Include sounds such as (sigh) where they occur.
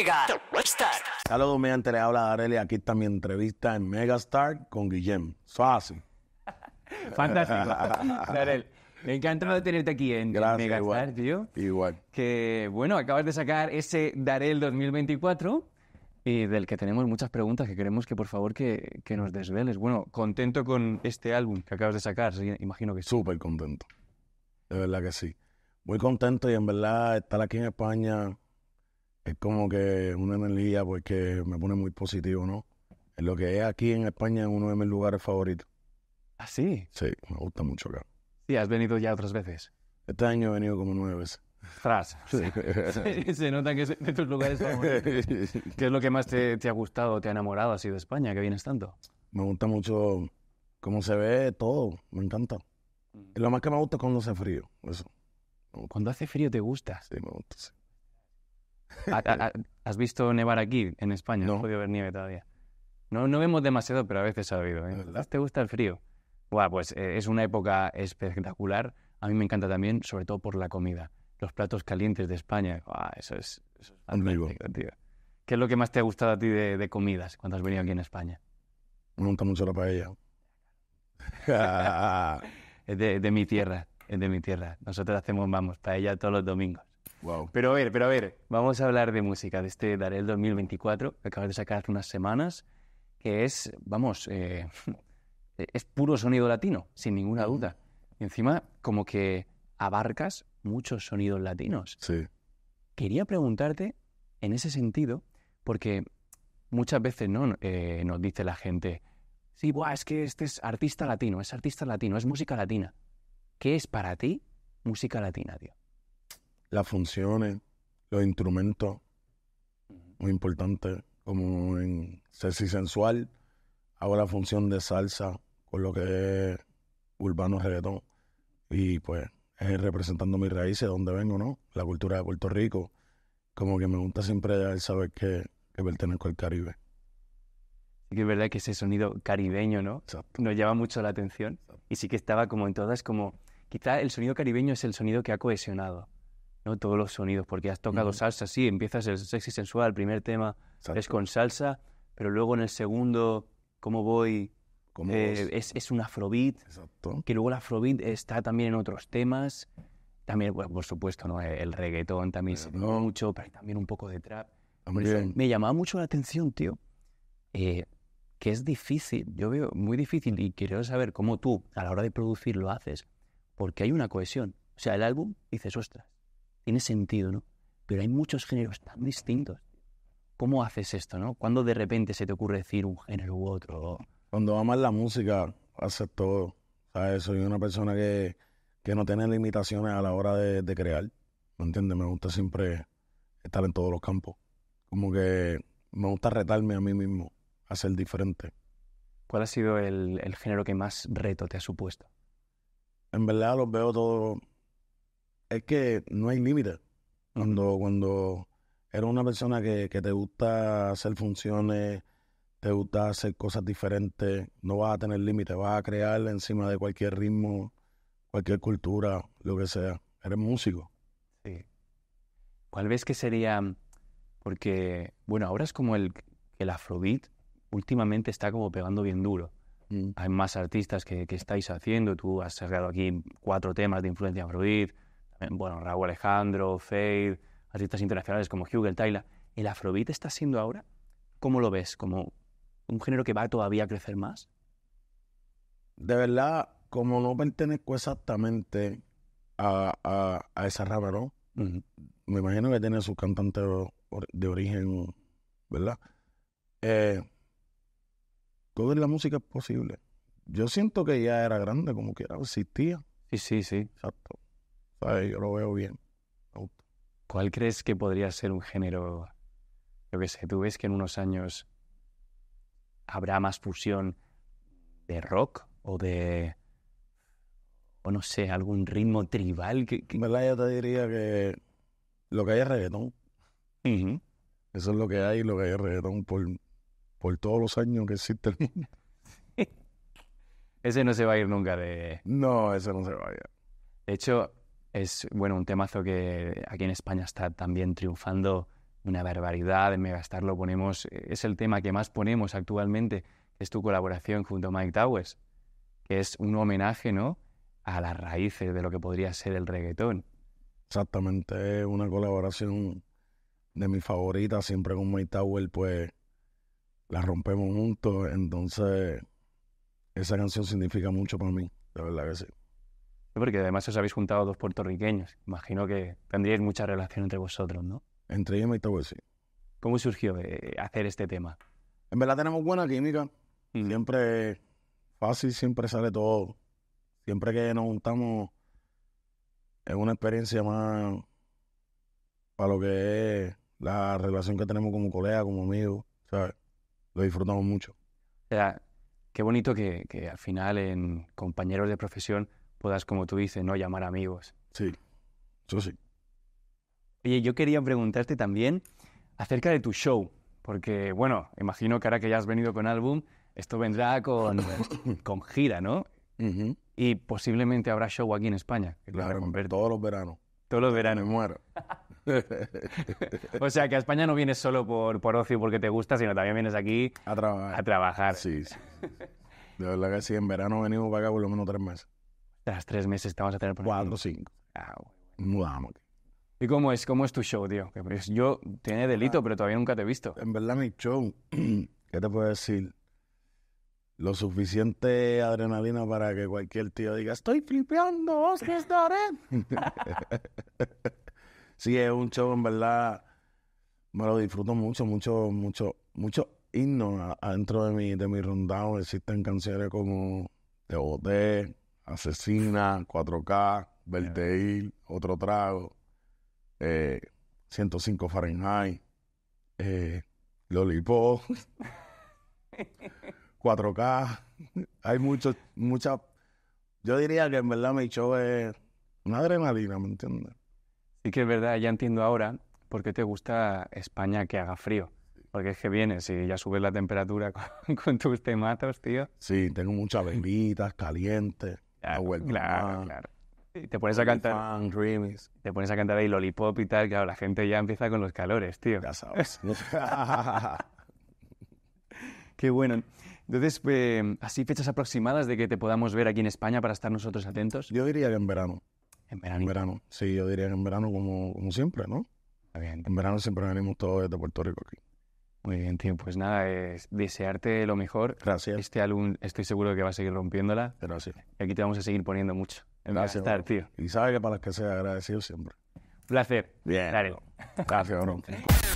Mega Star. Saludos, Le habla Aquí está mi entrevista en Mega Megastar con Guillem. Fácil. (laughs) Fantástico. Darel, (laughs) me de tenerte aquí en, Megastar, igual. tío. Igual. Que bueno, acabas de sacar ese Darel 2024 y eh, del que tenemos muchas preguntas que queremos que por favor que, nos desveles. Bueno, contento con este álbum que acabas de sacar, imagino que sí. Súper contento. De verdad que sí. Muy contento y en verdad estar aquí en España es como que una energía pues que me pone muy positivo, ¿no? En lo que es aquí en España es uno de mis lugares favoritos. ¿Ah, sí? Sí, me gusta mucho acá. Sí, has venido ya otras veces. Este año he venido como nueve veces. Tras. Sí. (laughs) Se, nota que es de tus lugares favoritos. (laughs) ¿Qué es lo que más te, ha gustado, te ha enamorado así de España, que vienes tanto? Me gusta mucho cómo se ve todo, me encanta. Mm. Lo más que me gusta es cuando hace frío, eso. Cuando hace frío te gusta. Sí, me gusta, sí. (laughs) ¿Has visto nevar aquí, en España? No. no. podido ver nieve todavía. No, no vemos demasiado, pero a veces ha habido. ¿eh? ¿Te gusta el frío? Buah, pues eh, es una época espectacular. A mí me encanta también, sobre todo por la comida. Los platos calientes de España. eso es... Eso ¿Qué es lo que más te ha gustado a ti de, comidas cuando has venido aquí en España? Nunca mucho la paella. (laughs) es de, mi tierra, es de mi tierra. Nosotros hacemos, vamos, paella todos los domingos. Pero a ver, pero a ver, vamos a hablar de música de este Darel 2024 que acabas de sacar hace unas semanas, que es, vamos, eh, (laughs) es puro sonido latino, sin ninguna duda. encima, como que abarcas muchos sonidos latinos. Sí. Quería preguntarte en ese sentido, porque muchas veces ¿no? Eh, nos dice la gente, sí, buah, es que este es artista latino, es artista latino, es música latina. ¿Qué es para ti música latina, tío? las funciones, los instrumentos, muy importante, como en Sexy Sensual, hago la función de salsa con lo que es urbano reggaetón y pues es representando mis raíces, donde vengo, ¿no? La cultura de Puerto Rico, como que me gusta siempre el saber que, que pertenezco al Caribe. Sí que es verdad que ese sonido caribeño, ¿no? Nos llama mucho la atención y sí que estaba como en todas como... Quizá el sonido caribeño es el sonido que ha cohesionado ¿no? todos los sonidos, porque has tocado salsa, sí, empiezas el sexy sensual, el primer tema es con salsa, pero luego en el segundo, ¿cómo voy? Eh, es, un afrobeat, que luego el afrobeat está también en otros temas, también, por supuesto, ¿no? el reggaetón también se no. mucho, pero también un poco de trap. Ah, me llamaba mucho la atención, tío, eh, que es difícil, yo veo muy difícil y quiero saber cómo tú a la hora de producir lo haces, porque hay una cohesión. O sea, el álbum dices, ostras, tiene sentido, ¿no? Pero hay muchos géneros tan distintos. ¿Cómo haces esto, no? ¿Cuándo de repente se te ocurre decir un género u otro? Cuando amas la música, haces todo. ¿Sabes? Soy una persona que, no tiene limitaciones a la hora de, crear. ¿Me entiendes? Me gusta siempre estar en todos los campos. Como que me gusta retarme a mí mismo hacer diferente. ¿Cuál ha sido el, el género que más reto te ha supuesto? En verdad los veo todos es que no hay límite. Cuando, cuando eres una persona que, que te gusta hacer funciones, te gusta hacer cosas diferentes, no vas a tener límite, vas a crear encima de cualquier ritmo, cualquier cultura, lo que sea. Eres músico. Sí. ¿Cuál ves que sería? Porque, bueno, ahora es como el, el afrobeat últimamente está como pegando bien duro. Mm. Hay más artistas que, estáis haciendo, tú has sacado aquí cuatro temas de influencia afrobeat, bueno, Raúl Alejandro, Fade, artistas internacionales como Hugel, Taylor. ¿El afrobeat está siendo ahora? ¿Cómo lo ves? ¿Como un género que va todavía a crecer más? De verdad, como no pertenezco exactamente a, esa rama, ¿no? Me imagino que tiene su cantante de origen, ¿verdad? Eh, todo en la música es posible. Yo siento que ya era grande como que existía. Sí, sí, sí. Exacto. Yo lo veo bien. ¿Cuál crees que podría ser un género? Yo que sé, ¿tú ves que en unos años habrá más fusión de rock o de, o no sé, algún ritmo tribal? Que, la Yo te diría que lo que hay es reggaetón. Eso es lo que hay, lo que hay es reggaetón por, por todos los años que existe el mundo. (laughs) ese no se va a ir nunca de... No, ese no se va a ir. De hecho, es bueno, un temazo que aquí en España está también triunfando una barbaridad. En Megastar lo ponemos, es el tema que más ponemos actualmente, es tu colaboración junto a Mike Towers, que es un homenaje ¿no? a las raíces de lo que podría ser el reggaetón. Exactamente, una colaboración de mi favorita, siempre con Mike Tower, pues la rompemos juntos, entonces esa canción significa mucho para mí, la verdad que sí. Porque además os habéis juntado dos puertorriqueños. Imagino que tendríais mucha relación entre vosotros, ¿no? Entre Emma y sí. ¿Cómo surgió eh, hacer este tema? En verdad tenemos buena química. Mm. Siempre fácil, siempre sale todo. Siempre que nos juntamos es una experiencia más para lo que es la relación que tenemos como colega, como O Lo disfrutamos mucho. O sea, qué bonito que al final en compañeros de profesión puedas, como tú dices, no llamar amigos. Sí, eso sí. Oye, yo quería preguntarte también acerca de tu show, porque, bueno, imagino que ahora que ya has venido con álbum, esto vendrá con, (coughs) con gira, ¿no? Y posiblemente habrá show aquí en España. Claro, todos los veranos. Todos los veranos. Me muero. (laughs) o sea, que a España no vienes solo por, ocio porque te gusta, sino también vienes aquí a trabajar. A trabajar. Sí, sí. (laughs) De verdad que sí, en verano venimos para acá por lo menos tres meses. Tras tres meses te a tener por Cuatro, cinco. Ah, Mudamos. ¿Y cómo es, cómo es tu show, tío? Pues, yo tiene delito, ah. pero todavía nunca te he visto. En verdad, mi show, (clears throat) ¿qué te puedo decir? Lo suficiente adrenalina para que cualquier tío diga, estoy flipeando, os que estaré. sí, es un show, en verdad, me lo disfruto mucho, mucho, mucho, mucho himno adentro de mi, de mi Existen canciones como Te boté, Asesina, 4K, Verteil, Otro Trago, 105 eh, Fahrenheit, eh, Lollipop, 4K. (laughs) Hay muchos, muchas. Yo diría que en verdad me show es una adrenalina, ¿me entiendes? Sí que es verdad, ya entiendo ahora por qué te gusta España que haga frío. Porque es que vienes y ya subes la temperatura (laughs) con, con tus tematos, tío. Sí, tengo muchas bebidas calientes. Ah, claro, claro, Te pones a cantar. Te pones a cantar ahí Lollipop y tal, claro, la gente ya empieza con los calores, tío. Ya sabes. (laughs) Qué bueno. Entonces, eh, así fechas aproximadas de que te podamos ver aquí en España para estar nosotros atentos. Yo diría que en verano. En verano. En verano. Sí, yo diría que en verano como, siempre, ¿no? En verano siempre venimos todos desde Puerto Rico aquí. Muy bien, tío. Pues nada, es desearte lo mejor. Gracias. Este álbum estoy seguro que va a seguir rompiéndola. Gracias. Y aquí te vamos a seguir poniendo mucho. En Gracias. Estar, tío. Y sabes que para las que sea agradecido siempre. Placer. Bien. Dale. Gracias, bro. (laughs)